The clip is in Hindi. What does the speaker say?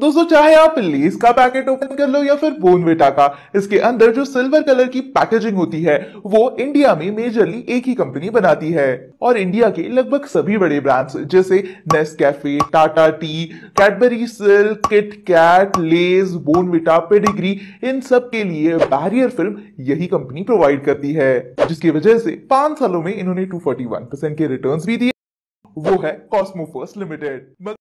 दोस्तों चाहे आप लेस का पैकेट ओपन कर लो या फिर बोनविटा का इसके अंदर जो सिल्वर कलर की पैकेजिंग होती है वो इंडिया में मेजरली एक ही कंपनी बनाती है और इंडिया के लगभग सभी बड़े ब्रांड्स जैसे Nescafe Tata tea Cadbury Silk Kit Kat Lay's Bournvita Pedigree इन सब के लिए बैरियर फिल्म यही कंपनी प्रोवाइड करती है जिसकी वजह से पांच सालों में इन्होंने टू के रिटर्न भी दिए वो है कॉस्मोफर्स लिमिटेड